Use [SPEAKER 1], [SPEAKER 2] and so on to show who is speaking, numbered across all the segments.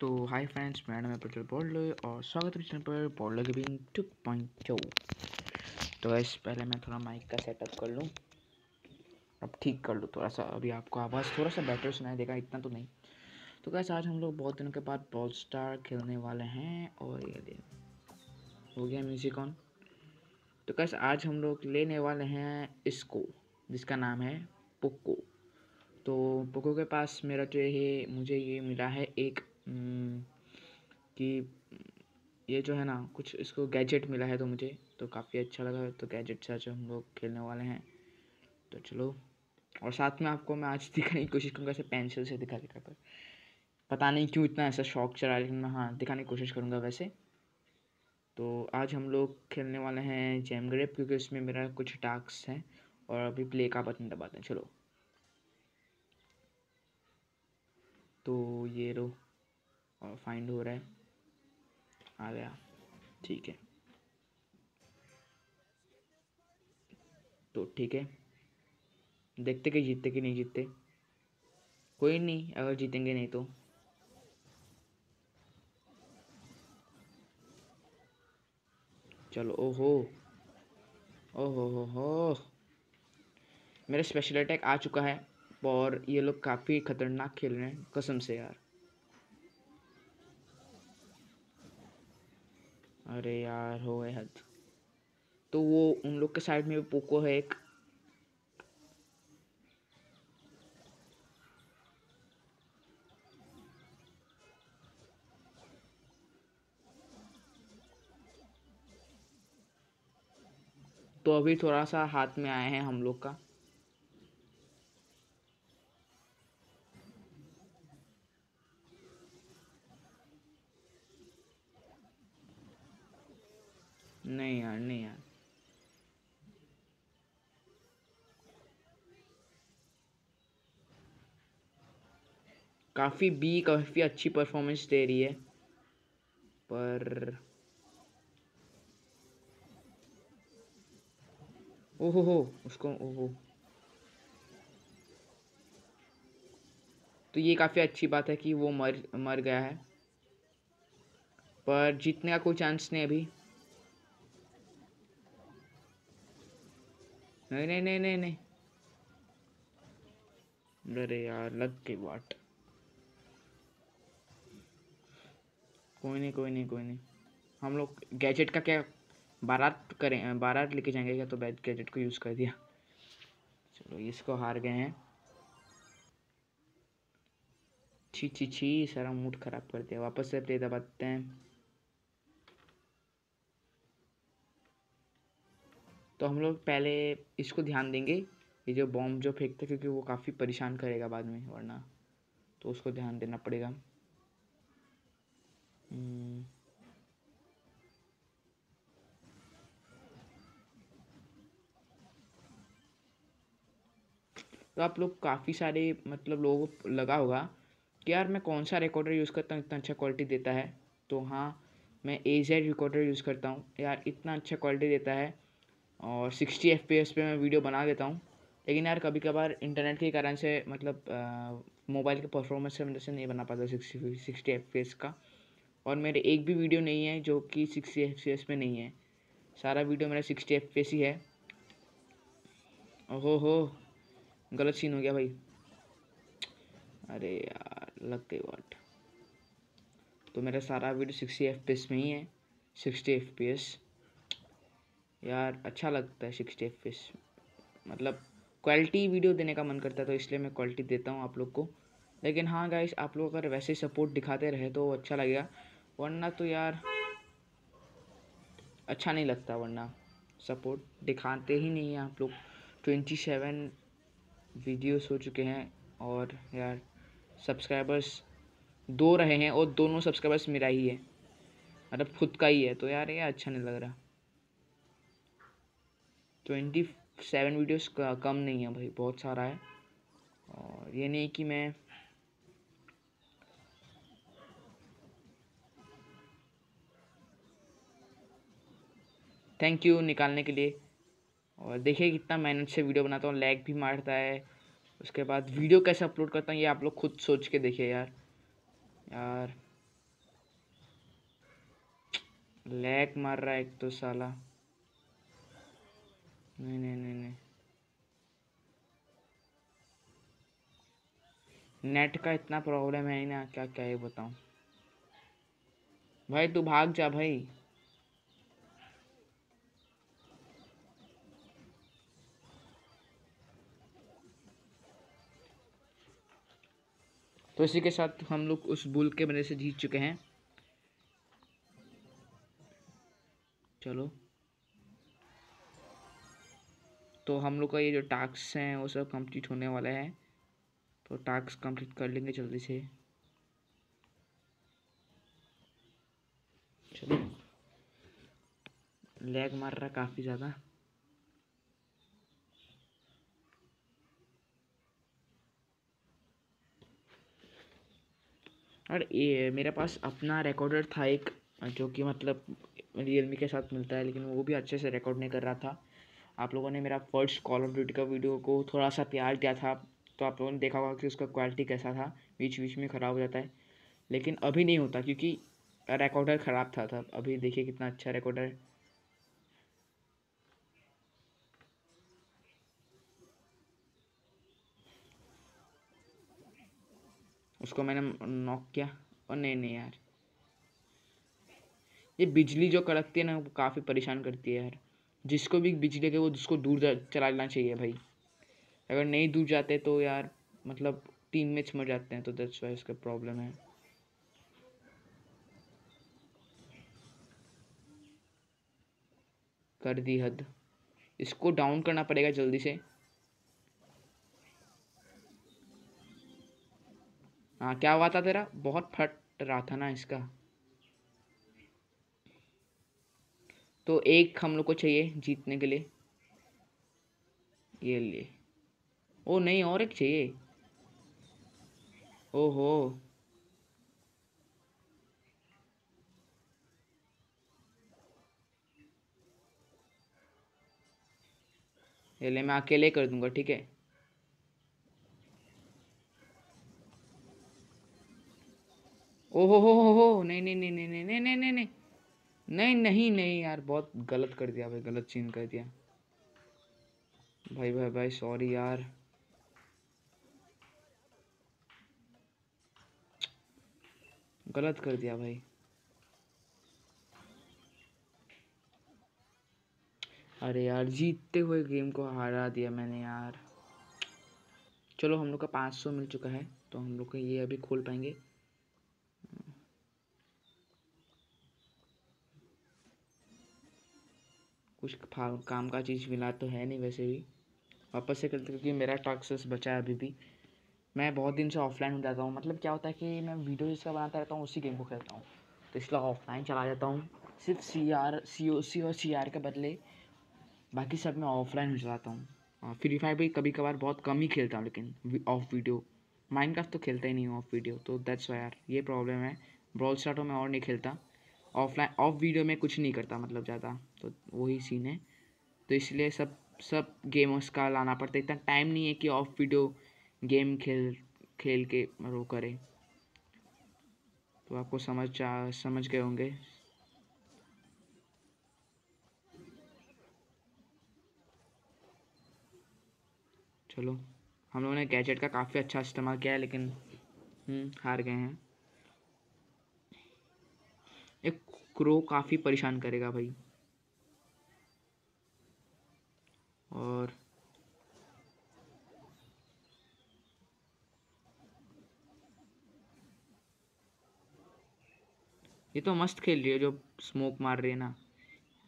[SPEAKER 1] तो hi friends मेरा नाम है पटेल बॉर्डलो और स्वागत है चैनल पर बॉर्डलो गेमिंग टू पॉइंट टू तो वैस पहले मैं थोड़ा माइक का सेटअप कर लूँ अब ठीक कर लूँ थोड़ा सा अभी आपको आवाज़ थोड़ा सा बेटर सुनाई देगा इतना तो नहीं तो कैसे आज हम लोग बहुत दिनों के बाद बॉल स्टार खेलने वाले हैं और ये हो गया म्यूजिक ऑन तो कैसे आज हम लोग लेने वाले हैं इसको जिसका नाम है पोको तो पोको के पास मेरा जो है मुझे ये मिला है एक हम्म, कि ये जो है ना कुछ इसको गैजेट मिला है तो मुझे तो काफ़ी अच्छा लगा तो गैजेट से आज हम लोग खेलने वाले हैं तो चलो और साथ में आपको मैं आज दिखाने की कोशिश करूँगा ऐसे पेंसिल से दिखा दिखा कर पता नहीं क्यों इतना ऐसा शौक चला लेकिन मैं हाँ दिखाने की कोशिश करूँगा वैसे तो आज हम लोग खेलने वाले हैं जैम ग्रेप क्योंकि इसमें मेरा कुछ टास्क है और अभी प्ले का बटन दबाते हैं चलो तो ये रो और फाइंड हो रहा है आ गया ठीक है तो ठीक है देखते कि जीतते कि नहीं जीतते कोई नहीं अगर जीतेंगे नहीं तो चलो ओहो ओहो हो हो मेरा स्पेशल अटैक आ चुका है और ये लोग काफ़ी ख़तरनाक खेल रहे हैं कसम से यार अरे यार हो गए हद तो वो उन लोग के साइड में भी पोको है एक तो अभी थोड़ा सा हाथ में आए हैं हम लोग का काफ़ी बी काफ़ी अच्छी परफॉर्मेंस दे रही है पर ओहो हो उसको ओहो तो ये काफ़ी अच्छी बात है कि वो मर मर गया है पर जीतने का कोई चांस नहीं अभी नहीं नहीं नहीं नहीं नहीं अरे यार लग गई वाट कोई नहीं कोई नहीं कोई नहीं हम लोग गैजेट का क्या बारात करें बारात लेके जाएंगे क्या तो बैठ गैजेट को यूज़ कर दिया चलो इसको हार गए हैं छी छी छी सारा मूड ख़राब कर दिया वापस से प्ले दबाते हैं तो हम लोग पहले इसको ध्यान देंगे ये जो बॉम्ब जो फेंकते क्योंकि वो काफ़ी परेशान करेगा बाद में वरना तो उसको ध्यान देना पड़ेगा हम्म। तो आप लोग काफ़ी सारे मतलब लोगों को लगा होगा कि यार मैं कौन सा रिकॉर्डर यूज़ करता हूँ इतना अच्छा क्वालिटी देता है तो हाँ मैं ए जेड रिकॉर्डर यूज़ करता हूँ यार इतना अच्छा क्वालिटी देता है और सिक्सटी एफ पी एस पे मैं वीडियो बना देता हूँ लेकिन यार कभी कभार इंटरनेट के कारण से मतलब मोबाइल के परफॉर्मेंस से मतलब से नहीं बना पाता sixty sixty F P S का और मेरे एक भी वीडियो नहीं है जो कि सिक्सटी एफ में नहीं है सारा वीडियो मेरा सिक्सटी एफ ही है ओहो हो गलत सीन हो गया भाई अरे यार लग गई वाट तो मेरा सारा वीडियो सिक्सटी एफ में ही है सिक्सटी एफ यार अच्छा लगता है सिक्सटी एफ मतलब क्वालिटी वीडियो देने का मन करता है तो इसलिए मैं क्वालिटी देता हूँ आप लोग को लेकिन हाँ गाइस आप लोग अगर वैसे सपोर्ट दिखाते रहे तो अच्छा लगेगा वरना तो यार अच्छा नहीं लगता वरना सपोर्ट दिखाते ही नहीं हैं आप लोग ट्वेंटी सेवन वीडियोस हो चुके हैं और यार सब्सक्राइबर्स दो रहे हैं और दोनों सब्सक्राइबर्स मेरा ही है मतलब खुद का ही है तो यार ये अच्छा नहीं लग रहा ट्वेंटी सेवन वीडियोज़ कम नहीं है भाई बहुत सारा है और ये नहीं कि मैं थैंक यू निकालने के लिए और देखिए कितना मेहनत से वीडियो बनाता हूँ लैग भी मारता है उसके बाद वीडियो कैसे अपलोड करता हूँ ये आप लोग खुद सोच के देखिए यार यार लैग मार रहा है एक तो साला नहीं नहीं नहीं नहीं नेट का इतना प्रॉब्लम है ना क्या क्या ये बताऊँ भाई तू भाग जा भाई तो इसी के साथ हम लोग उस बुल के बने से जीत चुके हैं चलो तो हम लोग का ये जो टास्क हैं वो सब कंप्लीट होने वाला है तो टास्क कंप्लीट कर लेंगे जल्दी से चलो लैग मार रहा काफ़ी ज़्यादा और ये मेरे पास अपना रिकॉर्डर था एक जो कि मतलब रियलमी के साथ मिलता है लेकिन वो भी अच्छे से रिकॉर्ड नहीं कर रहा था आप लोगों ने मेरा फर्स्ट कॉल ऑफ ड्यूटी का वीडियो को थोड़ा सा प्यार दिया था तो आप लोगों ने देखा होगा कि उसका क्वालिटी कैसा था बीच बीच में ख़राब हो जाता है लेकिन अभी नहीं होता क्योंकि रिकॉर्डर ख़राब था, था अभी देखिए कितना अच्छा रिकॉर्डर है उसको मैंने नॉक किया और नहीं नहीं यार ये बिजली जो कड़कती है ना वो काफ़ी परेशान करती है यार जिसको भी बिजली लगे वो जिसको दूर चला लेना चाहिए भाई अगर नहीं दूर जाते तो यार मतलब टीम में मर जाते हैं तो दैट्स वाई उसका प्रॉब्लम है कर दी हद इसको डाउन करना पड़ेगा जल्दी से हाँ क्या हुआ था तेरा बहुत फट रहा था ना इसका तो एक हम लोग को चाहिए जीतने के लिए ये लिए ओ नहीं और एक चाहिए ओहो ये ले मैं अकेले कर दूंगा ठीक है ओहो हो हो हो नहीं नहीं नहीं नहीं नहीं नहीं नहीं नहीं नहीं नहीं नहीं यार बहुत गलत कर दिया भाई गलत चीन कर दिया भाई भाई भाई सॉरी यार गलत कर दिया भाई अरे यार जीतते हुए गेम को हरा दिया मैंने यार चलो हम लोग का 500 मिल चुका है तो हम लोग को ये अभी खोल पाएंगे कुछ काम का चीज़ मिला तो है नहीं वैसे भी वापस से करते क्योंकि मेरा टॉक्सेस बचा है अभी भी मैं बहुत दिन से ऑफलाइन हो जाता हूँ मतलब क्या होता है कि मैं वीडियो जिसका बनाता रहता हूँ उसी गेम को खेलता हूँ तो इसलिए ऑफलाइन चला जाता हूँ सिर्फ सी आर सी ओ सी और सी आर के बदले बाकी सब मैं ऑफलाइन हो जाता हूँ फ्री हाँ, फायर भी कभी कभार बहुत कम ही खेलता हूँ लेकिन ऑफ वीडियो माइंड तो खेलता ही नहीं हूँ ऑफ वीडियो तो दैट्स वायर ये प्रॉब्लम है ब्रॉल हो तो मैं और नहीं खेलता ऑफलाइन ऑफ वीडियो में कुछ नहीं करता मतलब ज़्यादा तो वही सीन है तो इसलिए सब सब गेमर्स का लाना पड़ता है इतना टाइम नहीं है कि ऑफ वीडियो गेम खेल खेल के वो करें तो आपको समझ समझ गए होंगे चलो हम लोगों ने गैजेट का काफ़ी अच्छा इस्तेमाल किया है लेकिन हम्म, हार गए हैं क्रो काफ़ी परेशान करेगा भाई और ये तो मस्त खेल रही है जो स्मोक मार रही है ना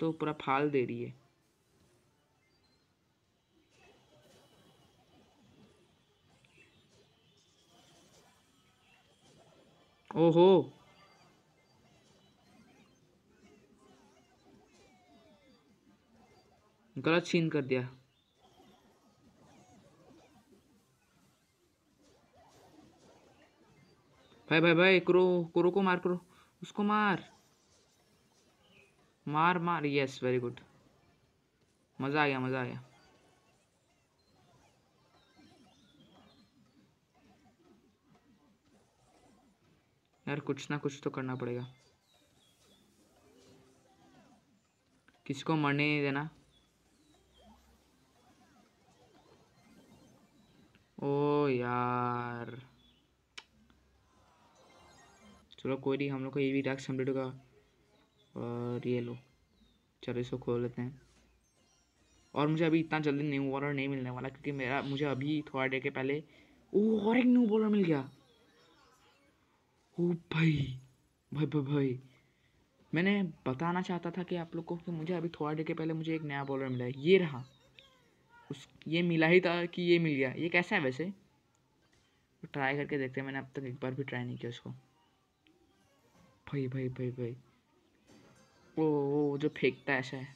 [SPEAKER 1] तो पूरा फाल दे रही है ओहो गलत छीन कर दिया भाई भाई भाई क्रो क्रो को मार करो उसको मार मार मार यस वेरी गुड मज़ा आ गया मज़ा आ गया यार कुछ ना कुछ तो करना पड़ेगा किसी को मरने नहीं देना यार चलो कोई नहीं हम लोग का ये भी टास्क कंप्लीट होगा और ये लो चलो इसको खोल लेते हैं और मुझे अभी इतना जल्दी न्यू बॉलर नहीं मिलने वाला क्योंकि मेरा मुझे अभी थोड़ा डे के पहले ओ और एक न्यू बॉलर मिल गया ओ भाई भाई भाई भाई मैंने बताना चाहता था कि आप लोग को कि मुझे अभी थोड़ा डे के पहले मुझे एक नया बॉलर मिला है ये रहा उस ये मिला ही था कि ये मिल गया ये कैसा है वैसे ट्राई करके देखते हैं मैंने अब तक एक बार भी ट्राई नहीं किया उसको भाई भाई भाई भाई ओ वो जो फेंकता है ऐसा है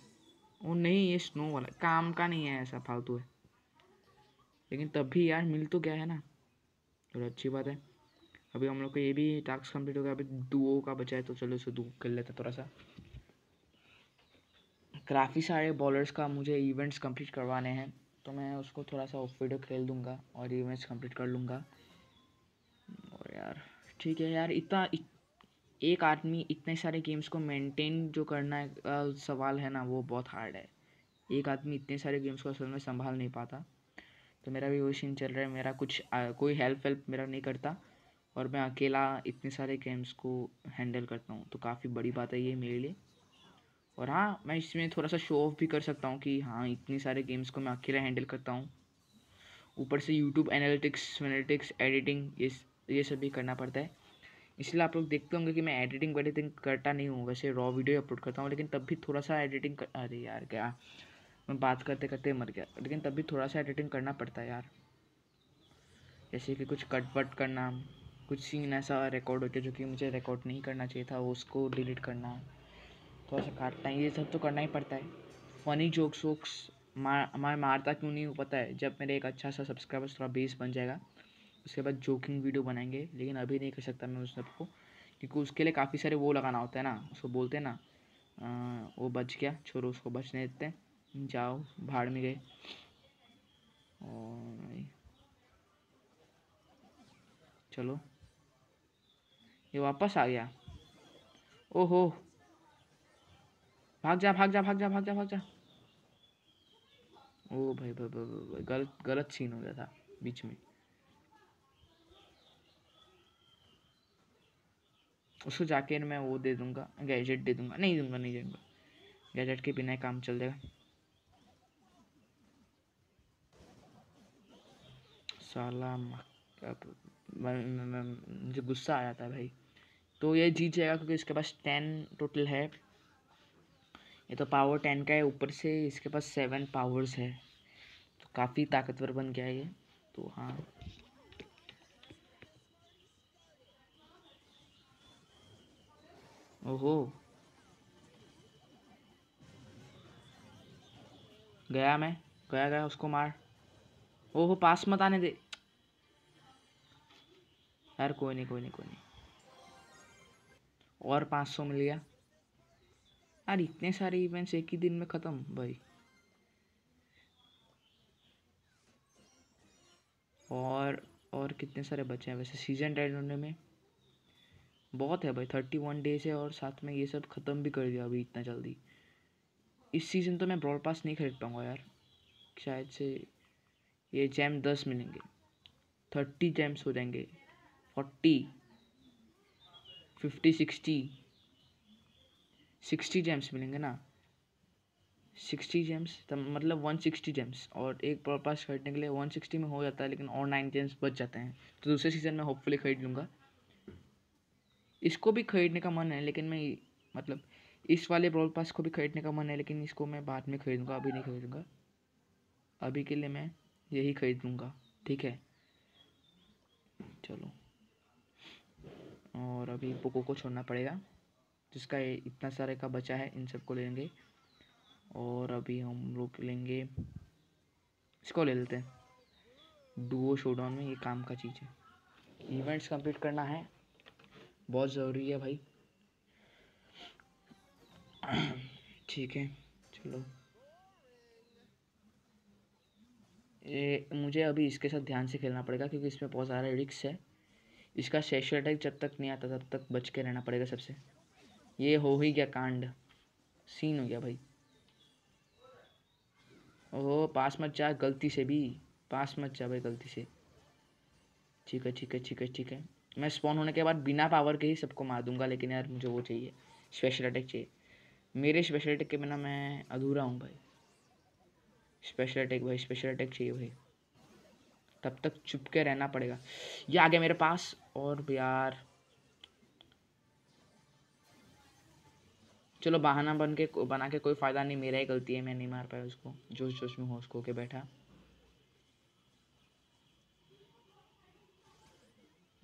[SPEAKER 1] वो नहीं ये स्नो वाला काम का नहीं है ऐसा फालतू है लेकिन तब भी यार मिल तो गया है ना चलो अच्छी बात है अभी हम लोग का ये भी टास्क कंप्लीट हो गया अभी दो का बचा है तो चलो उसे दुओ कर लेते थोड़ा सा काफ़ी सारे बॉलर्स का मुझे इवेंट्स कंप्लीट करवाने हैं तो मैं उसको थोड़ा सा ऑफ वीडियो खेल दूंगा और इवेंट्स कंप्लीट कर लूँगा यार ठीक है यार इतना इत, एक आदमी इतने सारे गेम्स को मेंटेन जो करना है आ, सवाल है ना वो बहुत हार्ड है एक आदमी इतने सारे गेम्स को असल में संभाल नहीं पाता तो मेरा भी वही सीन चल रहा है मेरा कुछ आ, कोई हेल्प वेल्प मेरा नहीं करता और मैं अकेला इतने सारे गेम्स को हैंडल करता हूँ तो काफ़ी बड़ी बात है ये मेरे लिए और हाँ मैं इसमें थोड़ा सा शो ऑफ भी कर सकता हूँ कि हाँ इतने सारे गेम्स को मैं अकेला हैंडल करता हूँ ऊपर से यूट्यूब एनालिटिक्स वेनालिटिक्स एडिटिंग ये तो ये भी करना पड़ता है इसलिए आप लोग देखते होंगे कि मैं एडिटिंग वेडिटिंग करता नहीं हूँ वैसे रॉ वीडियो अपलोड करता हूँ लेकिन तब भी थोड़ा सा एडिटिंग कर अरे यार क्या मैं बात करते करते मर गया लेकिन तब भी थोड़ा सा एडिटिंग करना पड़ता है यार जैसे कि कुछ कट वट करना कुछ सीन ऐसा रिकॉर्ड हो गया जो कि मुझे रिकॉर्ड नहीं करना चाहिए था उसको डिलीट करना थोड़ा सा काटना ये सब तो करना ही पड़ता है फ़नी जोक्स वोक्स मार मैं मारता क्यों नहीं हो पता है जब मेरे एक अच्छा सा सब्सक्राइबर थोड़ा बेस बन जाएगा उसके बाद जोकिंग वीडियो बनाएंगे लेकिन अभी नहीं कर सकता मैं उस सबको क्योंकि उसके लिए काफ़ी सारे वो लगाना होता है ना उसको बोलते हैं ना आ, वो बच गया छोड़ो उसको बचने देते हैं जाओ भाड़ में गए और चलो ये वापस आ गया ओहो भाग जा भाग जा भाग जा भाग जा भाग जा ओ भाई, भाई, भाई, भाई गलत गलत सीन हो गया था बीच में उसको जाके मैं वो दे दूँगा गैजेट दे दूँगा नहीं दूँगा नहीं दूँगा गैजेट के बिना काम चल जाएगा साला तो- मुझे गुस्सा आया था भाई तो ये जीत जाएगा क्योंकि इसके पास टेन टोटल है ये तो पावर टेन का है ऊपर से इसके पास सेवन पावर्स है तो काफ़ी ताकतवर बन गया ये तो हाँ ओहो गया मैं गया गया उसको मार ओहो पास मत आने दे यार कोई नहीं कोई नहीं कोई नहीं और पाँच सौ मिल गया यार इतने सारे इवेंट्स एक ही दिन में ख़त्म भाई और और कितने सारे बचे हैं वैसे सीजन टाइड होने में बहुत है भाई थर्टी वन डेज है और साथ में ये सब ख़त्म भी कर दिया अभी इतना जल्दी इस सीज़न तो मैं ब्रॉड पास नहीं खरीद पाऊँगा यार शायद से ये जैम दस मिलेंगे थर्टी जैम्स हो जाएंगे forty fifty sixty sixty gems मिलेंगे ना सिक्सटी जेम्स मतलब वन सिक्सटी जेम्स और एक पास खरीदने के लिए वन सिक्सटी में हो जाता है लेकिन और नाइन जेम्स बच जाते हैं तो दूसरे सीज़न में होपफुली खरीद लूँगा इसको भी खरीदने का मन है लेकिन मैं मतलब इस वाले ब्रॉल पास को भी खरीदने का मन है लेकिन इसको मैं बाद में खरीदूँगा अभी नहीं खरीदूँगा अभी के लिए मैं यही खरीद लूँगा ठीक है चलो और अभी पोको को छोड़ना पड़ेगा जिसका इतना सारे का बचा है इन सबको लेंगे और अभी हम लोग लेंगे इसको ले लेते हैं डुओ शोडाउन में ये काम का चीज़ है इवेंट्स कंप्लीट करना है बहुत ज़रूरी है भाई ठीक है चलो ये मुझे अभी इसके साथ ध्यान से खेलना पड़ेगा क्योंकि इसमें बहुत सारा रिक्स है इसका शेशर अटैक जब तक नहीं आता तब तक बच के रहना पड़ेगा सबसे ये हो ही गया कांड सीन हो गया भाई ओह पास मत जा गलती से भी पास मत जा भाई गलती से ठीक है ठीक है ठीक है ठीक है मैं स्पॉन होने के बाद बिना पावर के ही सबको मार दूंगा लेकिन यार मुझे वो चाहिए स्पेशल अटैक चाहिए मेरे स्पेशल अटैक के बिना मैं अधूरा हूँ भाई स्पेशल अटैक भाई स्पेशल अटैक चाहिए भाई तब तक चुप के रहना पड़ेगा ये आ गया मेरे पास और यार चलो बहाना बन के बना के कोई फ़ायदा नहीं मेरा ही गलती है मैं नहीं मार पाया उसको जोश जोश में हो उसको के बैठा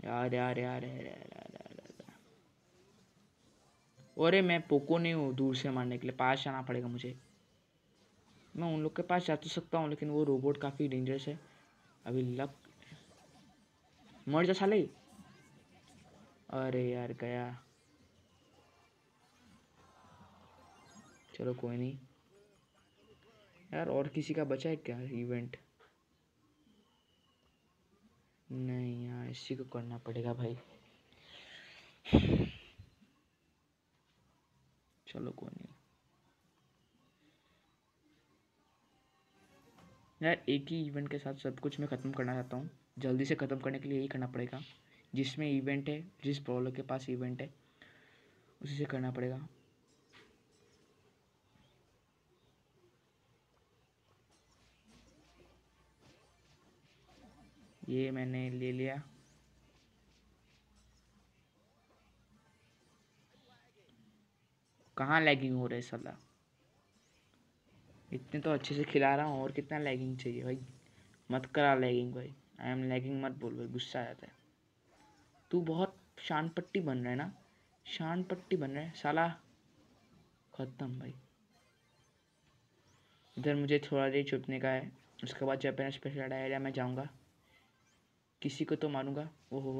[SPEAKER 1] यार यार यार यार यार यार अरे मैं पोको नहीं हूँ दूर से मारने के लिए पास आना पड़ेगा मुझे मैं उन लोग के पास जा तो सकता हूँ लेकिन वो रोबोट काफ़ी डेंजरस है अभी लक मर जा साले अरे यार गया चलो कोई नहीं यार और किसी का बचा है क्या इवेंट नहीं यार इसी को करना पड़ेगा भाई चलो कोई नहीं यार एक ही इवेंट के साथ सब कुछ मैं ख़त्म करना चाहता हूँ जल्दी से ख़त्म करने के लिए यही करना पड़ेगा जिसमें इवेंट है जिस प्रॉब्लम के पास इवेंट है उसी से करना पड़ेगा ये मैंने ले लिया कहाँ लैगिंग हो रहा है सला इतने तो अच्छे से खिला रहा हूँ और कितना लैगिंग चाहिए भाई मत करा लैगिंग भाई आई एम लैगिंग मत बोल भाई गुस्सा आ जाता है तू बहुत शान पट्टी बन रहा है ना शान पट्टी बन रहा है साला ख़त्म भाई इधर मुझे थोड़ा देर छुपने का है उसके बाद जापान स्पेशल डायरिया में जाऊँगा किसी को तो मानूंगा ओहो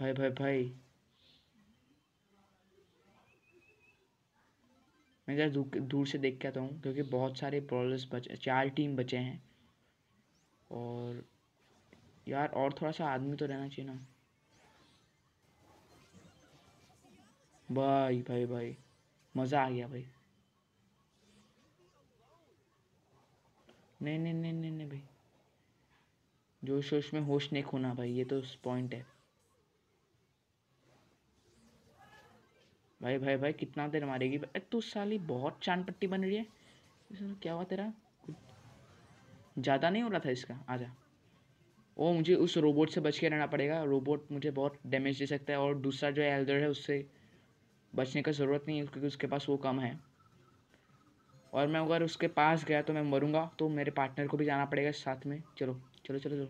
[SPEAKER 1] भाई भाई भाई मैं ज़रा दूर, से देख के आता हूँ क्योंकि बहुत सारे बॉलर्स बचे चार टीम बचे हैं और यार और थोड़ा सा आदमी तो रहना चाहिए ना भाई भाई भाई मज़ा आ गया भाई नहीं नहीं नहीं नहीं नहीं भाई जोश वोश में होश नहीं खोना भाई ये तो पॉइंट है भाई भाई भाई कितना देर मारेगी तू साली बहुत चांद पट्टी बन रही है क्या हुआ तेरा ज़्यादा नहीं हो रहा था इसका आजा वो मुझे उस रोबोट से बच के रहना पड़ेगा रोबोट मुझे बहुत डैमेज दे सकता है और दूसरा जो एल्डर है उससे बचने का ज़रूरत नहीं है क्योंकि उसके पास वो कम है और मैं अगर उसके पास गया तो मैं मरूंगा तो मेरे पार्टनर को भी जाना पड़ेगा साथ में चलो चलो चलो चलो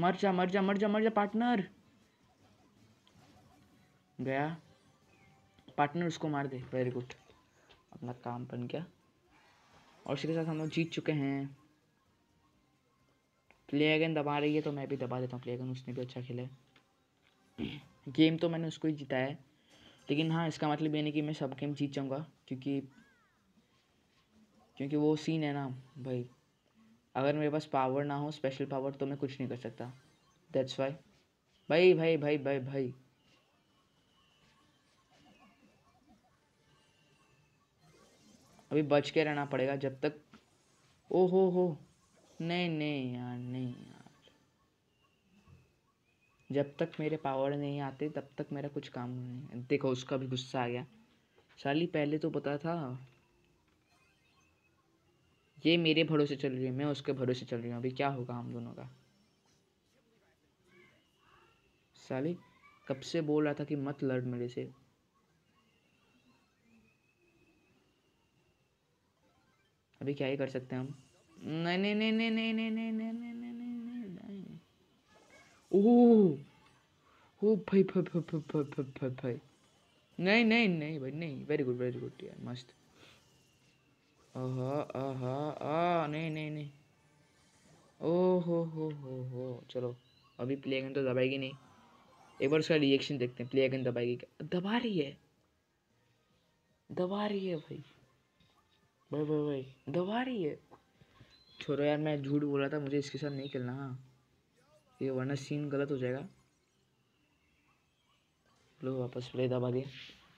[SPEAKER 1] मर जा मर जा मर जा मर जा पार्टनर गया पार्टनर उसको मार दे वेरी गुड अपना काम बन गया और के साथ हम लोग जीत चुके हैं प्ले अगेन दबा रही है तो मैं भी दबा देता हूँ प्ले अगेन उसने भी अच्छा खेला है गेम तो मैंने उसको ही जिताया है लेकिन हाँ इसका मतलब ये नहीं कि मैं सब गेम जीत जाऊँगा क्योंकि क्योंकि वो सीन है ना भाई अगर मेरे पास पावर ना हो स्पेशल पावर तो मैं कुछ नहीं कर सकता दैट्स वाई भाई भाई भाई भाई भाई अभी बच के रहना पड़ेगा जब तक ओ हो हो नहीं नहीं यार नहीं यार जब तक मेरे पावर नहीं आते तब तक मेरा कुछ काम नहीं देखो उसका भी गुस्सा आ गया साली पहले तो पता था ये मेरे भरोसे चल रही है मैं उसके भरोसे चल रही हूँ अभी क्या होगा हम दोनों का साली कब से बोल रहा था कि मत लड़ मेरे से अभी क्या ही कर सकते हैं हम नहीं नहीं नहीं नहीं नहीं नहीं नहीं ओह ओ भाई भाई भाई भाई भाई भाई भाई भाई नहीं नहीं नहीं भाई नहीं वेरी गुड वेरी गुड यार मस्त आहा आहा आ नहीं नहीं नहीं ओ हो हो हो हो चलो अभी प्ले अगेन तो दबाएगी नहीं एक बार उसका रिएक्शन देखते हैं प्ले अगेन दबाएगी क्या दबा रही है दबा रही है भाई भाई भाई भाई दबा रही है छोड़ो यार मैं झूठ बोला था मुझे इसके साथ नहीं खेलना हाँ ये वरना सीन गलत हो जाएगा लो वापस प्ले दबा दिया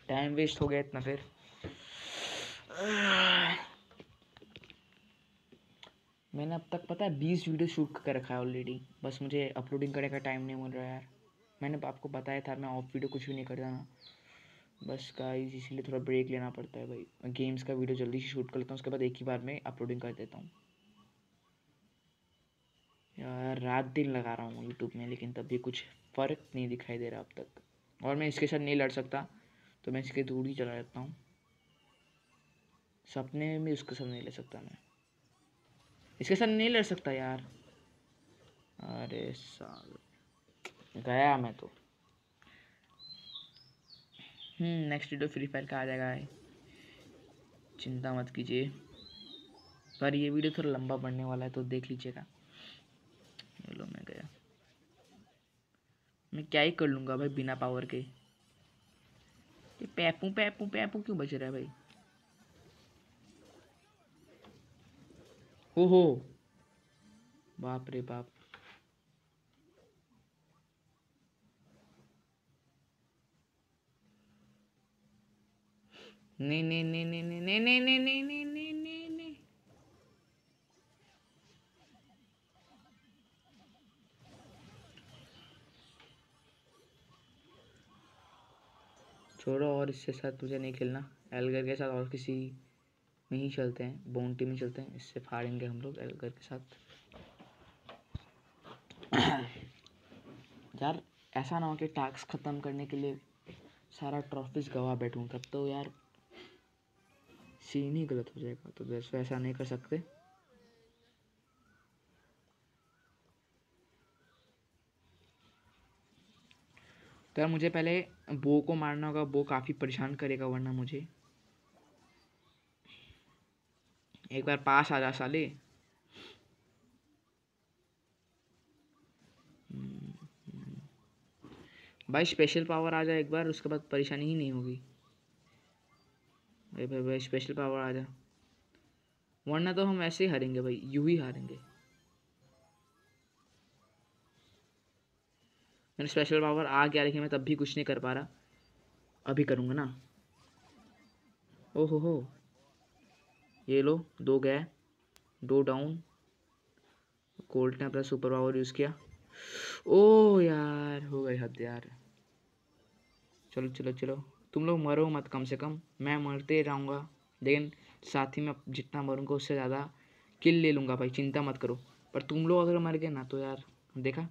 [SPEAKER 1] टाइम वेस्ट हो गया इतना फिर मैंने अब तक पता है बीस वीडियो शूट कर रखा है ऑलरेडी बस मुझे अपलोडिंग करने का टाइम नहीं मिल रहा यार मैंने तो आपको बताया था मैं ऑफ वीडियो कुछ भी नहीं करता ना बस का इसीलिए थोड़ा ब्रेक लेना पड़ता है भाई गेम्स का वीडियो जल्दी से शूट कर लेता हूँ उसके बाद एक ही बार में अपलोडिंग कर देता हूँ यार रात दिन लगा रहा हूँ यूट्यूब में लेकिन तब भी कुछ फ़र्क नहीं दिखाई दे रहा अब तक और मैं इसके साथ नहीं लड़ सकता तो मैं इसके दूर ही चला जाता हूँ सपने में भी उसके साथ नहीं लड़ सकता मैं इसके साथ नहीं लड़ सकता यार अरे साल गया मैं तो नेक्स्ट वीडियो फ्री फायर का आ जाएगा चिंता मत कीजिए पर ये वीडियो थोड़ा लंबा पड़ने वाला है तो देख लीजिएगा लो मैं गया मैं क्या ही कर लूँगा भाई बिना पावर के ये पैपू पैपू पैपू क्यों बच रहा है भाई ओहो बाप रे बाप नहीं नहीं नहीं नहीं नहीं नहीं नहीं नहीं नहीं नहीं छोड़ो और इसके साथ मुझे नहीं खेलना एलगर के साथ और किसी में ही चलते हैं बोनटी में चलते हैं इससे फाड़ेंगे हम लोग एलगर के साथ यार ऐसा ना हो कि टास्क ख़त्म करने के लिए सारा ट्रॉफीज गवा बैठूँ तब तो यार सीन ही गलत हो जाएगा तो दोस्तों ऐसा नहीं कर सकते तो यार मुझे पहले बो को मारना होगा बो काफ़ी परेशान करेगा वरना मुझे एक बार पास आ जा साले भाई स्पेशल पावर आ जाए एक बार उसके बाद परेशानी ही नहीं होगी भाई भाई भाई स्पेशल पावर आ जा वरना तो हम ऐसे ही हारेंगे भाई यू ही हारेंगे मैंने स्पेशल पावर आ गया लेकिन मैं तब भी कुछ नहीं कर पा रहा अभी करूँगा ना ओहो हो ये लो दो गए दो डाउन कोल्ट ने अपना सुपर पावर यूज़ किया ओ यार हो गई हद यार चलो चलो चलो तुम लोग मरो मत कम से कम मैं मरते रहूँगा लेकिन साथ ही मैं जितना मरूँगा उससे ज़्यादा किल ले लूँगा भाई चिंता मत करो पर तुम लोग अगर मर गए ना तो यार देखा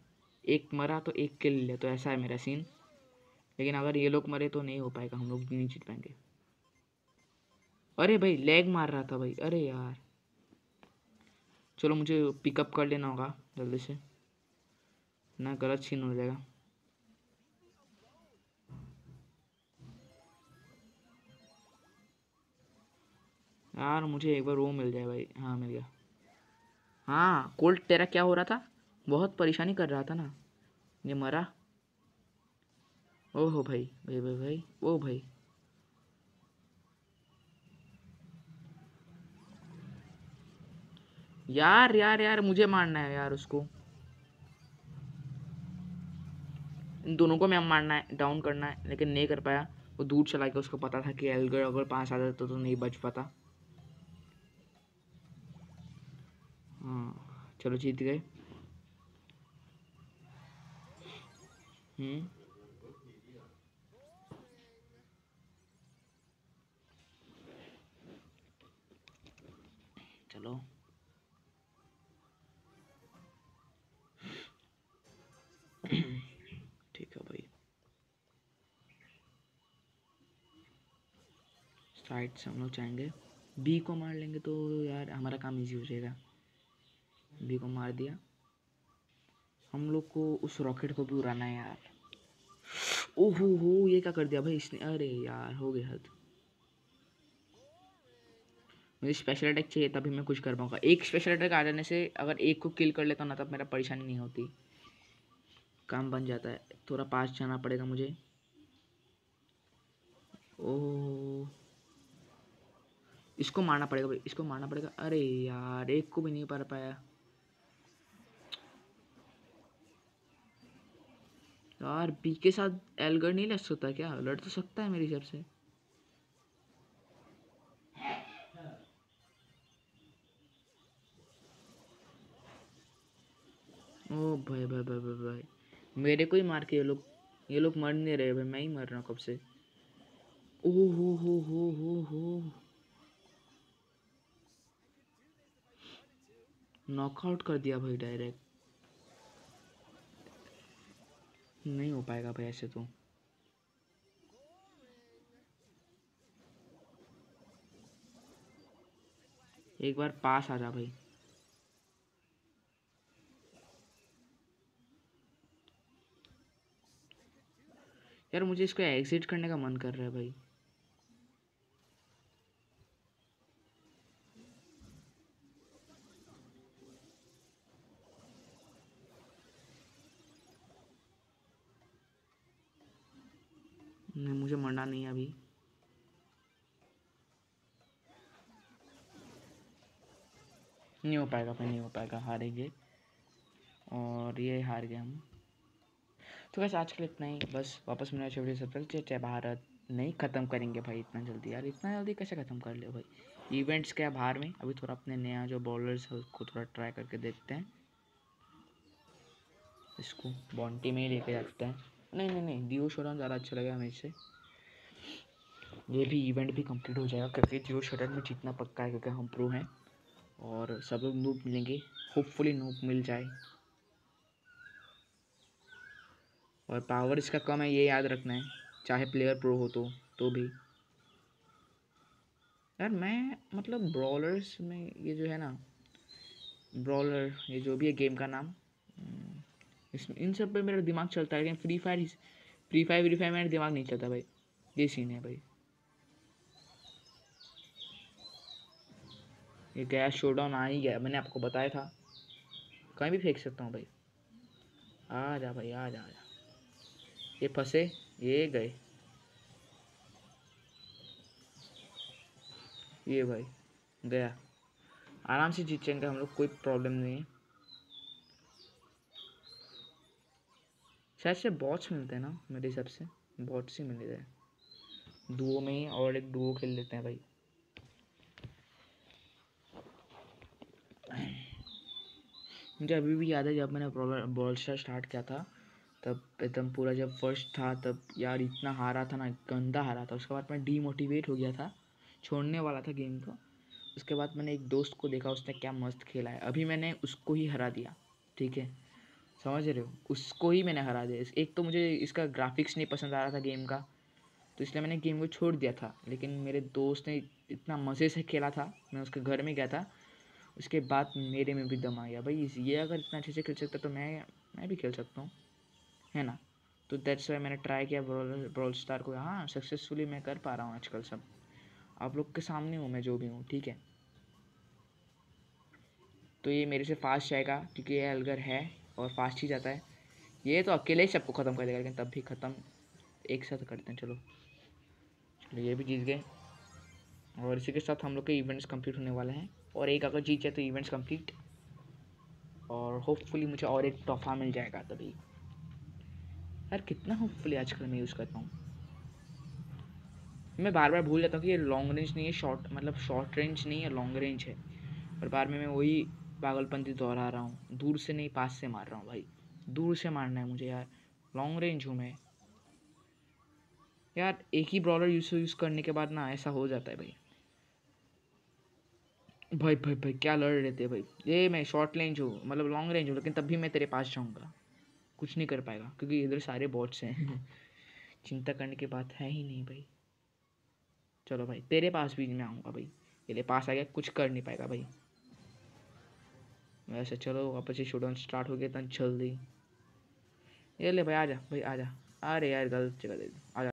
[SPEAKER 1] एक मरा तो एक किल लिया तो ऐसा है मेरा सीन लेकिन अगर ये लोग मरे तो नहीं हो पाएगा हम लोग नहीं जीत पाएंगे अरे भाई लेग मार रहा था भाई अरे यार चलो मुझे पिकअप कर लेना होगा जल्दी से ना गलत सीन हो जाएगा यार मुझे एक बार वो मिल जाए भाई हाँ मिल गया हाँ कोल्ड तेरा क्या हो रहा था बहुत परेशानी कर रहा था ना ये मरा ओहो भाई भाई भाई भाई ओ भाई यार यार यार मुझे मारना है यार उसको इन दोनों को मैं मारना है डाउन करना है लेकिन नहीं कर पाया वो दूर चला के उसको पता था कि एलगर अगर पास आ जाता तो, तो नहीं बच पाता हाँ चलो जीत गए Hmm? चलो ठीक है भाई साइड से हम लोग चाहेंगे बी को मार लेंगे तो यार हमारा काम इजी हो जाएगा बी को मार दिया हम लोग को उस रॉकेट को भी उड़ाना है यार ओहो हो ये क्या कर दिया भाई इसने अरे यार हो गया हद मुझे स्पेशल अटैक चाहिए तभी मैं कुछ कर पाऊंगा एक स्पेशल अटैक आ जाने से अगर एक को किल कर लेता ना तब मेरा परेशानी नहीं होती काम बन जाता है थोड़ा पास जाना पड़ेगा मुझे ओह इसको मारना पड़ेगा भाई इसको मारना पड़ेगा अरे यार एक को भी नहीं पा पाया यार बी के साथ एलगर नहीं लग सकता क्या लड़ तो सकता है मेरे हिसाब से ओ भाई भाई भाई भाई भाई मेरे को ही मार के ये लोग ये लोग मर नहीं रहे भाई मैं ही मर रहा हूँ कब से ओ हो हो हो हो हो नॉकआउट कर दिया भाई डायरेक्ट नहीं हो पाएगा भाई ऐसे तो एक बार पास आ जा भाई यार मुझे इसको एग्जिट करने का मन कर रहा है भाई नहीं मुझे मरना नहीं अभी नहीं हो पाएगा फिर नहीं हो पाएगा हारेंगे और ये हार गए हम तो बस आज के लिए इतना ही बस वापस मेरा छोटे से पहले चाहे भारत नहीं ख़त्म करेंगे भाई इतना जल्दी यार इतना जल्दी कैसे ख़त्म कर लिया भाई इवेंट्स के बाहर में अभी थोड़ा अपने नया जो बॉलर्स है उसको थोड़ा ट्राई करके देखते हैं इसको बॉन्टी में ही लेके जाते हैं नहीं नहीं नहीं जियो शोडाउन ज़्यादा अच्छा लगेगा हमें से ये भी इवेंट भी कंप्लीट हो जाएगा क्योंकि जियो शटन में जीतना पक्का है क्योंकि हम प्रो हैं और सब लोग नूप मिलेंगे होपफुली नूप मिल जाए और पावर इसका कम है ये याद रखना है चाहे प्लेयर प्रो हो तो तो भी यार मैं मतलब ब्रॉलर्स में ये जो है ना ब्रॉलर ये जो भी है गेम का नाम इसमें इन सब पे मेरा दिमाग चलता है लेकिन Free Fire Free Fire Free Fire मेरा दिमाग नहीं चलता भाई ये सीन है भाई ये गया डाउन आ ही गया मैंने आपको बताया था कहीं भी फेंक सकता हूँ भाई आ जा भाई आ जा आ जा ये फंसे ये गए ये भाई गया आराम से जीत जाएंगे हम लोग कोई प्रॉब्लम नहीं है शायद से बॉट्स मिलते हैं ना मेरे हिसाब से बॉट्स ही मिले थे डुओ में ही और एक डुओ खेल लेते हैं भाई मुझे अभी भी याद है जब मैंने बॉल स्टार्ट किया था तब एकदम पूरा जब फर्स्ट था तब यार इतना हारा था ना गंदा हारा था उसके बाद मैं डीमोटिवेट हो गया था छोड़ने वाला था गेम को उसके बाद मैंने एक दोस्त को देखा उसने क्या मस्त खेला है अभी मैंने उसको ही हरा दिया ठीक है समझ रहे हो उसको ही मैंने हरा दिया एक तो मुझे इसका ग्राफिक्स नहीं पसंद आ रहा था गेम का तो इसलिए मैंने गेम को छोड़ दिया था लेकिन मेरे दोस्त ने इतना मज़े से खेला था मैं उसके घर में गया था उसके बाद मेरे में भी दम आ गया भाई ये अगर इतना अच्छे से खेल सकता तो मैं मैं भी खेल सकता हूँ है ना तो दैट्स वाई मैंने ट्राई किया ब्रॉल ब्रॉल स्टार को हाँ सक्सेसफुली मैं कर पा रहा हूँ आजकल सब आप लोग के सामने हूँ मैं जो भी हूँ ठीक है तो ये मेरे से फास्ट जाएगा क्योंकि ये अलगर है और फास्ट ही जाता है ये तो अकेले ही सबको ख़त्म कर देगा लेकिन तब भी ख़त्म एक साथ करते हैं चलो चलो ये भी जीत गए और इसी के साथ हम लोग के इवेंट्स कंप्लीट होने वाले हैं और एक अगर जीत जाए तो इवेंट्स कंप्लीट और होपफुली मुझे और एक तोहफा मिल जाएगा तभी यार कितना होपफुली आजकल मैं यूज़ करता हूँ मैं बार बार भूल जाता हूँ कि ये लॉन्ग रेंज नहीं है शॉर्ट मतलब शॉर्ट रेंज नहीं है लॉन्ग रेंज है और बार में मैं वही पागलपंती दोहरा रहा हूँ दूर से नहीं पास से मार रहा हूँ भाई दूर से मारना है मुझे यार लॉन्ग रेंज हूँ मैं यार एक ही ब्रॉलर यूज यूज़ करने के बाद ना ऐसा हो जाता है भाई भाई भाई भाई क्या लड़ रहे थे भाई ये मैं शॉर्ट रेंज हूँ मतलब लॉन्ग रेंज हूँ लेकिन तब भी मैं तेरे पास जाऊँगा कुछ नहीं कर पाएगा क्योंकि इधर सारे बॉट्स हैं चिंता करने की बात है ही नहीं भाई चलो भाई तेरे पास भी मैं आऊँगा भाई तेरे पास आ गया कुछ कर नहीं पाएगा भाई वैसे चलो वापस ही शूडाउन स्टार्ट हो गया इतना जल्दी ये ले भाई आ जा भाई आ जा अरे यार गलत जगह दे दी आ जा